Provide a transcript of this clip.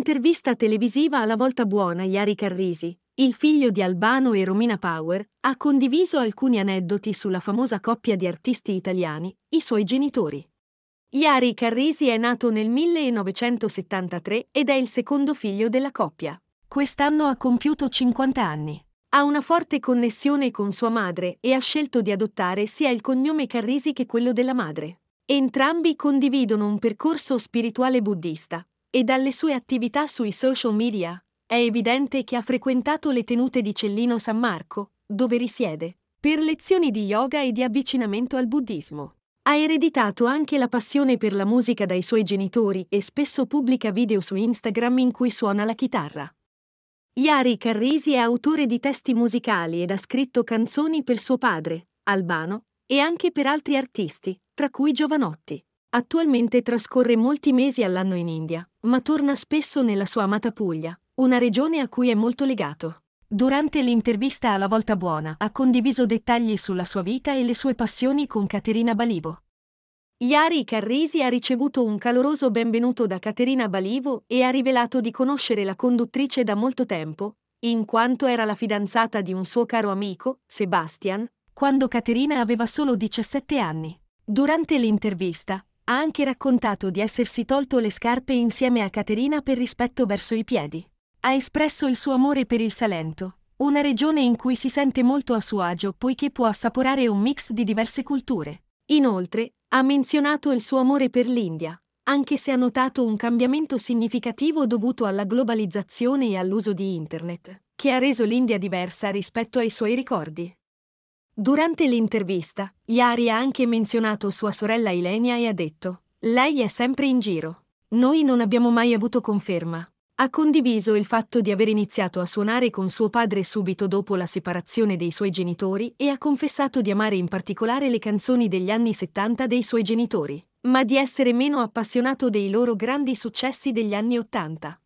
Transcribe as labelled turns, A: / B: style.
A: Nell'intervista televisiva alla volta buona Iari Carrisi, il figlio di Albano e Romina Power, ha condiviso alcuni aneddoti sulla famosa coppia di artisti italiani, i suoi genitori. Iari Carrisi è nato nel 1973 ed è il secondo figlio della coppia. Quest'anno ha compiuto 50 anni. Ha una forte connessione con sua madre e ha scelto di adottare sia il cognome Carrisi che quello della madre. Entrambi condividono un percorso spirituale buddista, e dalle sue attività sui social media, è evidente che ha frequentato le tenute di Cellino San Marco, dove risiede, per lezioni di yoga e di avvicinamento al buddismo. Ha ereditato anche la passione per la musica dai suoi genitori e spesso pubblica video su Instagram in cui suona la chitarra. Yari Carrisi è autore di testi musicali ed ha scritto canzoni per suo padre, Albano, e anche per altri artisti, tra cui Giovanotti. Attualmente trascorre molti mesi all'anno in India, ma torna spesso nella sua amata Puglia, una regione a cui è molto legato. Durante l'intervista alla Volta Buona ha condiviso dettagli sulla sua vita e le sue passioni con Caterina Balivo. Iari Carrisi ha ricevuto un caloroso benvenuto da Caterina Balivo e ha rivelato di conoscere la conduttrice da molto tempo, in quanto era la fidanzata di un suo caro amico, Sebastian, quando Caterina aveva solo 17 anni. Durante l'intervista, ha anche raccontato di essersi tolto le scarpe insieme a Caterina per rispetto verso i piedi. Ha espresso il suo amore per il Salento, una regione in cui si sente molto a suo agio poiché può assaporare un mix di diverse culture. Inoltre, ha menzionato il suo amore per l'India, anche se ha notato un cambiamento significativo dovuto alla globalizzazione e all'uso di Internet, che ha reso l'India diversa rispetto ai suoi ricordi. Durante l'intervista, Yari ha anche menzionato sua sorella Ilenia e ha detto: Lei è sempre in giro. Noi non abbiamo mai avuto conferma. Ha condiviso il fatto di aver iniziato a suonare con suo padre subito dopo la separazione dei suoi genitori e ha confessato di amare in particolare le canzoni degli anni 70 dei suoi genitori, ma di essere meno appassionato dei loro grandi successi degli anni 80.